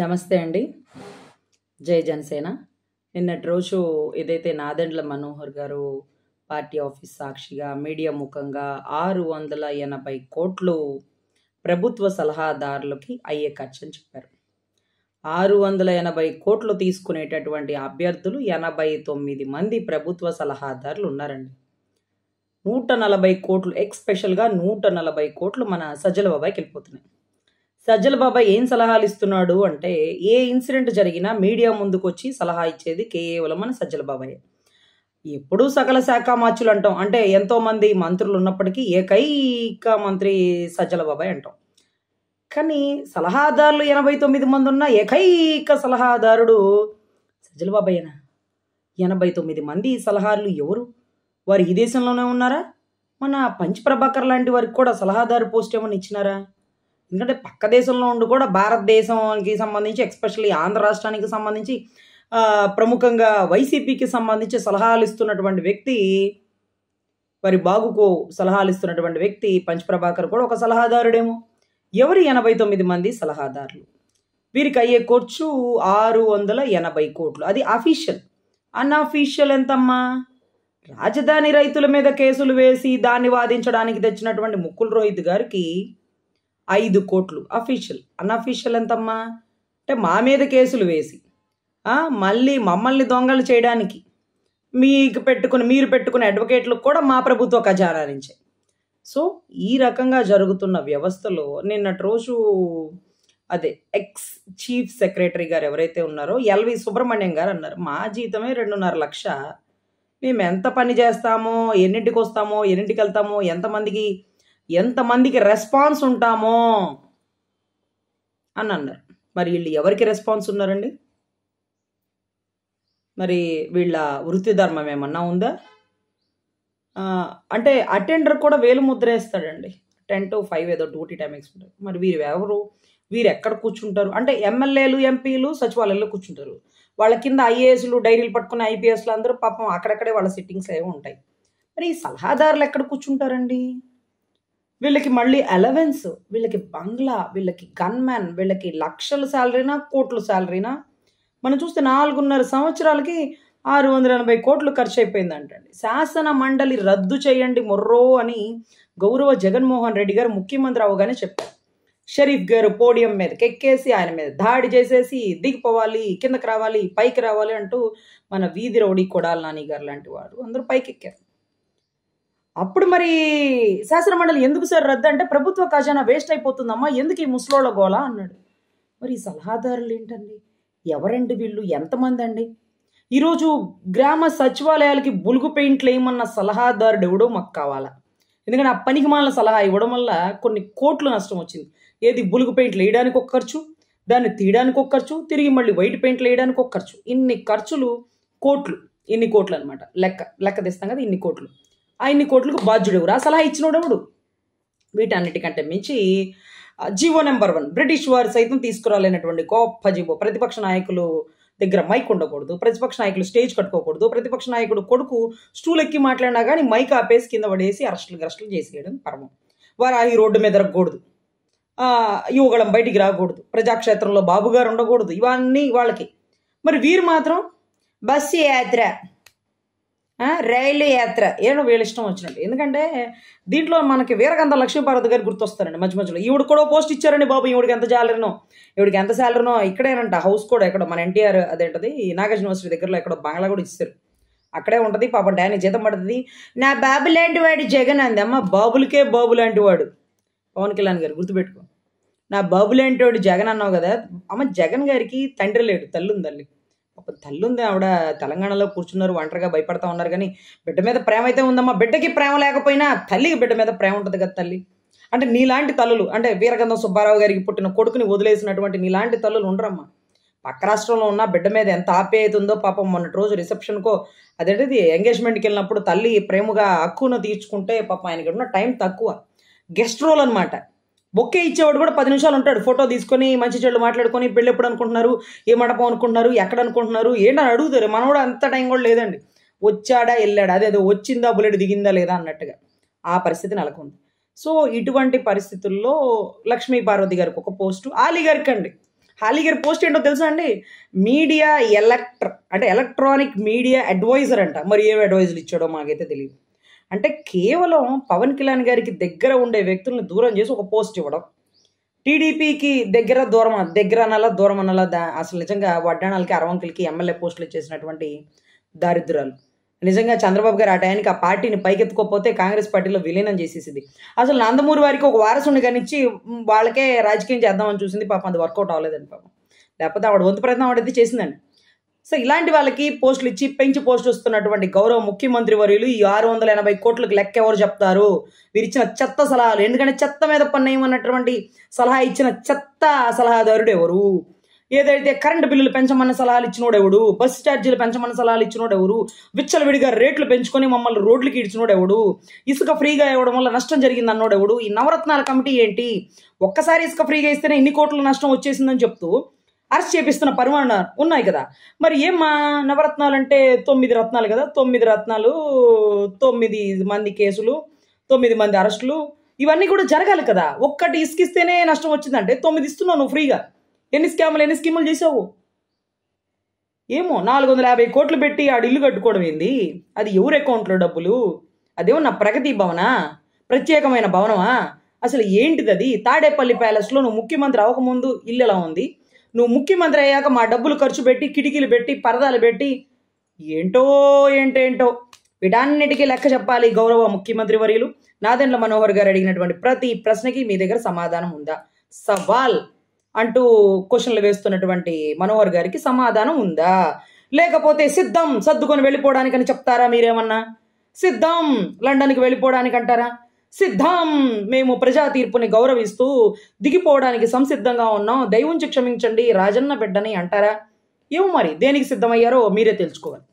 నమస్తే అండి జై జనసేన నిన్నటి రోజు ఏదైతే నాదెండ్ల మనోహర్ గారు పార్టీ ఆఫీస్ సాక్షిగా మీడియా ముఖంగా ఆరు వందల ఎనభై కోట్లు ప్రభుత్వ సలహాదారులకి అయ్యే ఖర్చు అని చెప్పారు ఆరు వందల ఎనభై కోట్లు తీసుకునేటటువంటి అభ్యర్థులు ఎనభై తొమ్మిది మంది ప్రభుత్వ సలహాదారులు ఉన్నారండి నూట నలభై కోట్లు ఎక్స్పెషల్గా నూట నలభై కోట్లు మన సజ్జల బాబాయ్కి వెళ్ళిపోతున్నాయి సజ్జల బాబా ఏం సలహాలు ఇస్తున్నాడు అంటే ఏ ఇన్సిడెంట్ జరిగినా మీడియా ముందుకు వచ్చి సలహా ఇచ్చేది కేవలం మన సజ్జల బాబాయ్ ఎప్పుడూ సకల శాఖ మార్చులు అంటాం అంటే ఎంతోమంది మంత్రులు ఉన్నప్పటికీ ఏకైక మంత్రి సజ్జల బాబాయ్ అంటాం కానీ సలహాదారులు ఎనభై తొమ్మిది మంది ఉన్న ఏకైక సలహాదారుడు సజ్జల బాబాయేనా ఎనభై తొమ్మిది మంది సలహాలు ఎవరు వారు ఈ దేశంలోనే ఉన్నారా మన పంచ్ ప్రభాకర్ లాంటి వారికి కూడా సలహాదారు పోస్ట్ ఏమైనా ఇచ్చినారా ఎందుకంటే పక్క దేశంలో ఉండి కూడా భారతదేశానికి సంబంధించి ఎక్స్పెషల్లీ ఆంధ్ర రాష్ట్రానికి సంబంధించి ప్రముఖంగా వైసీపీకి సంబంధించి సలహాలు ఇస్తున్నటువంటి వ్యక్తి మరి బాగుకు సలహాలు ఇస్తున్నటువంటి వ్యక్తి పంచప్రభాకర్ కూడా ఒక సలహాదారుడేమో ఎవరు ఎనభై తొమ్మిది మంది సలహాదారులు వీరికి అయ్యే ఖర్చు ఆరు వందల ఎనభై కోట్లు అది అఫీషియల్ అన్అఫీషియల్ ఎంతమ్మా రాజధాని రైతుల మీద కేసులు వేసి దాన్ని వాదించడానికి తెచ్చినటువంటి ముక్కుల్ రోహిత్ గారికి ఐదు కోట్లు అఫీషియల్ అన్అఫీషియల్ ఎంతమ్మా అంటే మా మీద కేసులు వేసి మళ్ళీ మమ్మల్ని దొంగలు చేయడానికి మీకు పెట్టుకుని మీరు పెట్టుకునే అడ్వకేట్లకు కూడా మా ప్రభుత్వ ఖజానా నుంచే సో ఈ రకంగా జరుగుతున్న వ్యవస్థలో నిన్నటి రోజు అదే ఎక్స్ చీఫ్ సెక్రటరీ గారు ఎవరైతే ఉన్నారో ఎల్వి సుబ్రహ్మణ్యం గారు అన్నారు మా జీతమే రెండున్నర లక్ష మేము ఎంత పని చేస్తామో ఎన్నింటికి వస్తామో ఎన్నింటికి వెళ్తామో ఎంతమందికి ఎంతమందికి రెస్పాన్స్ ఉంటామో అని అన్నారు మరి వీళ్ళు ఎవరికి రెస్పాన్స్ ఉన్నారండి మరి వీళ్ళ వృత్తి ధర్మం ఏమన్నా ఉందా అంటే అటెండర్ కూడా వేలు ముద్ర వేస్తాడండి టెన్ టు ఫైవ్ ఏదో డ్యూటీ టైమింగ్స్ ఉంటారు మరి వీరు ఎవరు వీరు ఎక్కడ కూర్చుంటారు అంటే ఎమ్మెల్యేలు ఎంపీలు సచివాలయంలో కూర్చుంటారు వాళ్ళ కింద ఐఏఎస్లు డైరీలు పట్టుకున్న ఐపీఎస్లు అందరూ పాపం అక్కడక్కడే వాళ్ళ సిట్టింగ్స్ ఏవో ఉంటాయి మరి ఈ సలహాదారులు ఎక్కడ కూర్చుంటారండి వీళ్ళకి మళ్ళీ అలవెన్స్ వీళ్ళకి బంగ్లా వీళ్ళకి గన్మ్యాన్ వీళ్ళకి లక్షల శాలరీనా కోట్ల శాలరీనా మనం చూస్తే నాలుగున్నర సంవత్సరాలకి ఆరు వందల ఎనభై కోట్లు ఖర్చు అయిపోయింది అంటండి శాసన మండలి రద్దు చేయండి మొర్రో అని గౌరవ జగన్మోహన్ రెడ్డి గారు ముఖ్యమంత్రి అవగానే చెప్పారు షరీఫ్ గారు పోడియం మీద కెక్కేసి ఆయన మీద దాడి చేసేసి దిగిపోవాలి కిందకి రావాలి పైకి రావాలి అంటూ మన వీధి రౌడీ కొడాల నాని గారు లాంటి వాడు అందరూ పైకి ఎక్కారు అప్పుడు మరి శాసనమండలి ఎందుకు సార్ రద్దు అంటే ప్రభుత్వ ఖజానా వేస్ట్ అయిపోతుందమ్మా ఎందుకు ఈ ముసలోళ్ళ గోళ అన్నాడు మరి సలహాదారులు ఏంటండి ఎవరండి వీళ్ళు ఎంతమంది అండి ఈరోజు గ్రామ సచివాలయాలకి బులుగు పెయింట్లు వేయమన్న సలహాదారుడు ఎవడో మాకు కావాలా ఎందుకంటే ఆ పనికి మాలిన సలహా ఇవ్వడం వల్ల కొన్ని కోట్లు నష్టం వచ్చింది ఏది బులుగు పెయింట్లు వేయడానికి ఒక ఖర్చు దాన్ని తీయడానికి ఒక ఖర్చు తిరిగి మళ్ళీ వైట్ పెయింట్లు వేయడానికి ఒక ఖర్చు ఇన్ని ఖర్చులు కోట్లు ఇన్ని కోట్లు అనమాట లెక్క లెక్క తెస్తాం కదా ఇన్ని కోట్లు ఆయన్ని కోట్లకు బాధ్యుడు బాధ్యుడెవరా సలహా ఎవడు వీటన్నిటికంటే మించి జీవో నెంబర్ వన్ బ్రిటిష్ వారు సైతం తీసుకురాలేనటువంటి గొప్ప జీవో ప్రతిపక్ష నాయకులు దగ్గర మైక్ ఉండకూడదు ప్రతిపక్ష నాయకులు స్టేజ్ కట్టుకోకూడదు ప్రతిపక్ష నాయకుడు కొడుకు స్టూల్ ఎక్కి మాట్లాడినా కానీ మైక్ ఆపేసి కింద పడేసి అరెస్టులు గరెస్టులు చేసేయడం పరమం వారు ఆ ఈ రోడ్డు మీద రగ్గకూడదు యువగళం బయటికి రాకూడదు ప్రజాక్షేత్రంలో బాబుగారు ఉండకూడదు ఇవన్నీ వాళ్ళకి మరి వీరు మాత్రం బస్సు యాత్ర రైలు యాత్ర ఏమో వీళ్ళ ఇష్టం వచ్చినట్టు ఎందుకంటే దీంట్లో మనకి వీరగంధ లక్ష్మీపార్వతి గారు గుర్తొస్తారండి మధ్య మధ్యలో ఈవిడ కూడా పోస్ట్ ఇచ్చారండి బాబు ఈవిడికి ఎంత శాలరీనో ఈవిడికి ఎంత శాలరీనో ఇక్కడేనంట హౌస్ కూడా ఎక్కడ మన ఎన్టీఆర్ అదేంటది నాగార్జున యూనివర్సిటీ దగ్గరలో ఎక్కడ బంగ్లా కూడా ఇస్తారు అక్కడే ఉంటుంది పాప డాని జీతం పడుతుంది నా బాబు లాంటి వాడు జగన్ అంది అమ్మ బాబులకే బాబు లాంటి వాడు పవన్ కళ్యాణ్ గారు గుర్తుపెట్టుకో నా బాబు లాంటి వాడు జగన్ అన్నావు కదా అమ్మ జగన్ గారికి తండ్రి లేడు తల్లి ఉంది తల్లి తల్లి ఉంది ఆవిడ తెలంగాణలో కూర్చున్నారు ఒంటరిగా భయపడతా ఉన్నారు కానీ బిడ్డ మీద ప్రేమ అయితే ఉందమ్మా బిడ్డకి ప్రేమ లేకపోయినా తల్లికి బిడ్డ మీద ప్రేమ ఉంటుంది కదా తల్లి అంటే నీలాంటి తల్లులు అంటే వీరగంధం సుబ్బారావు గారికి పుట్టిన కొడుకుని వదిలేసినటువంటి నీలాంటి తల్లులు ఉండరమ్మా పక్క రాష్ట్రంలో ఉన్న బిడ్డ మీద ఎంత ఆప్యాయత అవుతుందో పాపం మొన్నటి రోజు రిసెప్షన్కో అదేంటిది ఎంగేజ్మెంట్కి వెళ్ళినప్పుడు తల్లి ప్రేమగా హక్కును తీర్చుకుంటే పాపం ఆయనకి ఉన్న టైం తక్కువ గెస్ట్ రోల్ అనమాట బొక్కే ఇచ్చేవాడు కూడా పది నిమిషాలు ఉంటాడు ఫోటో తీసుకొని మంచి చెడు మాట్లాడుకొని పెళ్ళి ఎప్పుడు అనుకుంటున్నారు ఏ మండపం అనుకుంటున్నారు ఎక్కడ అనుకుంటున్నారు ఏంటని అడుగుతారు మనం కూడా అంత టైం కూడా లేదండి వచ్చాడా వెళ్ళాడా అదే అదే వచ్చిందా బుల్లెట్ దిగిందా లేదా అన్నట్టుగా ఆ పరిస్థితి నెలకొంది సో ఇటువంటి పరిస్థితుల్లో లక్ష్మీ పార్వతి గారికి ఒక పోస్టు ఆలీ గారికి అండి ఆలీ గారి పోస్ట్ ఏంటో తెలుసా అండి మీడియా ఎలక్ట్ర అంటే ఎలక్ట్రానిక్ మీడియా అడ్వైజర్ అంట మరి ఏం అడ్వైజర్లు ఇచ్చాడో మాకైతే తెలియదు అంటే కేవలం పవన్ కళ్యాణ్ గారికి దగ్గర ఉండే వ్యక్తులను దూరం చేసి ఒక పోస్ట్ ఇవ్వడం టీడీపీకి దగ్గర దూరం దగ్గర అనాలా దూరం అనాలా దా అసలు నిజంగా వడ్డాణాలకి అరవంకులకి ఎమ్మెల్యే పోస్టులు ఇచ్చేసినటువంటి దారిద్రాలు నిజంగా చంద్రబాబు గారు ఆ టయానికి ఆ పార్టీని పైకెత్తుకోపోతే కాంగ్రెస్ పార్టీలో విలీనం చేసేసింది అసలు నందమూరి వారికి ఒక వారసుని కానిచ్చి వాళ్ళకే రాజకీయం చేద్దామని చూసింది పాపం అది వర్కౌట్ అవ్వలేదండి పాపం లేకపోతే ఆవిడ వంతు ప్రయత్నం ఆవిడైతే చేసిందండి సో ఇలాంటి వాళ్ళకి పోస్టులు ఇచ్చి పెంచి పోస్టులు వస్తున్నటువంటి గౌరవ ముఖ్యమంత్రి వర్యులు ఈ ఆరు వందల ఎనభై కోట్లకు లెక్క ఎవరు చెప్తారు ఇచ్చిన చెత్త సలహాలు ఎందుకంటే చెత్త మీద ఏమన్నటువంటి సలహా ఇచ్చిన చెత్త సలహాదారుడు ఎవరు ఏదైతే కరెంటు బిల్లులు పెంచమన్న సలహాలు ఇచ్చినోడు ఎవడు బస్ ఛార్జీలు పెంచమన్న సలహాలు ఇచ్చినోడు ఎవరు విడిగా రేట్లు పెంచుకొని మమ్మల్ని రోడ్లకి ఇచ్చినోడు ఎవడు ఇసుక ఫ్రీగా ఇవ్వడం వల్ల నష్టం జరిగింది అన్నోడు ఎవడు ఈ నవరత్నాల కమిటీ ఏంటి ఒక్కసారి ఇసుక ఫ్రీగా ఇస్తేనే ఇన్ని కోట్ల నష్టం వచ్చేసిందని చెప్తూ అరెస్ట్ చేపిస్తున్న పరిమాణ ఉన్నాయి కదా మరి మా నవరత్నాలు అంటే తొమ్మిది రత్నాలు కదా తొమ్మిది రత్నాలు తొమ్మిది మంది కేసులు తొమ్మిది మంది అరెస్టులు ఇవన్నీ కూడా జరగాలి కదా ఒక్కటి ఇసుకిస్తేనే నష్టం వచ్చిందంటే తొమ్మిది ఇస్తున్నావు నువ్వు ఫ్రీగా ఎన్ని స్కామ్లు ఎన్ని స్కీములు చేసావు ఏమో నాలుగు వందల యాభై కోట్లు పెట్టి ఆడు ఇల్లు కట్టుకోవడం ఏంది అది ఎవరి అకౌంట్లో డబ్బులు అదేమో నా ప్రగతి భవనా ప్రత్యేకమైన భవనమా అసలు ఏంటిది అది తాడేపల్లి ప్యాలెస్లో నువ్వు ముఖ్యమంత్రి అవ్వకముందు ఇల్లు ఎలా ఉంది నువ్వు ముఖ్యమంత్రి అయ్యాక మా డబ్బులు ఖర్చు పెట్టి కిటికీలు పెట్టి పరదాలు పెట్టి ఏంటో ఏంటేంటో వీటన్నిటికీ లెక్క చెప్పాలి గౌరవ ముఖ్యమంత్రి వర్యులు నాదెండ్ల మనోహర్ గారు అడిగినటువంటి ప్రతి ప్రశ్నకి మీ దగ్గర సమాధానం ఉందా సవాల్ అంటూ క్వశ్చన్లు వేస్తున్నటువంటి మనోహర్ గారికి సమాధానం ఉందా లేకపోతే సిద్ధం సర్దుకొని వెళ్ళిపోవడానికని చెప్తారా మీరేమన్నా సిద్ధం లండన్కి వెళ్ళిపోవడానికి అంటారా సిద్ధం మేము ప్రజా తీర్పుని గౌరవిస్తూ దిగిపోవడానికి సంసిద్ధంగా ఉన్నాం దైవుంచి క్షమించండి రాజన్న బిడ్డని అంటారా ఏమో మరి దేనికి సిద్ధమయ్యారో మీరే తెలుసుకోవాలి